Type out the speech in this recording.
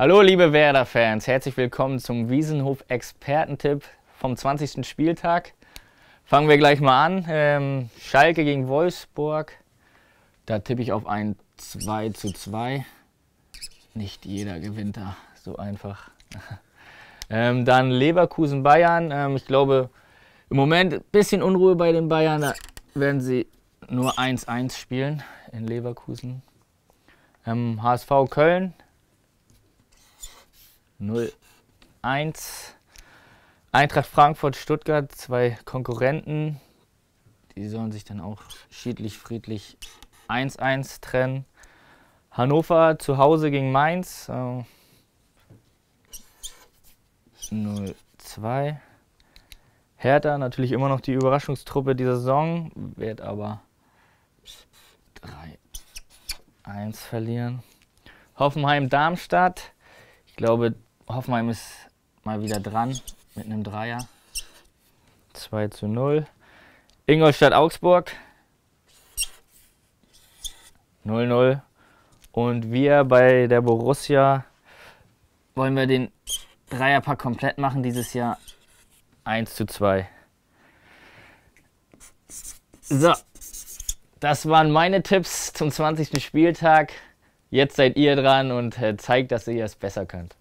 Hallo liebe Werder-Fans, herzlich willkommen zum Wiesenhof-Expertentipp vom 20. Spieltag. Fangen wir gleich mal an. Ähm, Schalke gegen Wolfsburg. Da tippe ich auf ein 2 zu 2. Nicht jeder gewinnt da so einfach. ähm, dann Leverkusen-Bayern. Ähm, ich glaube, im Moment ein bisschen Unruhe bei den Bayern. Da werden sie nur 1-1 spielen in Leverkusen. HSV ähm, Köln. 0-1. Eintracht Frankfurt, Stuttgart, zwei Konkurrenten. Die sollen sich dann auch schiedlich friedlich 1-1 trennen. Hannover zu Hause gegen Mainz. Äh, 0-2. Hertha natürlich immer noch die Überraschungstruppe dieser Saison, wird aber 3-1 verlieren. Hoffenheim-Darmstadt. Ich glaube, Hoffenheim ist mal wieder dran mit einem Dreier. 2 zu 0. Ingolstadt Augsburg 0 0. Und wir bei der Borussia wollen wir den Dreierpack komplett machen dieses Jahr. 1 zu 2. So, das waren meine Tipps zum 20. Spieltag. Jetzt seid ihr dran und äh, zeigt, dass ihr es besser könnt.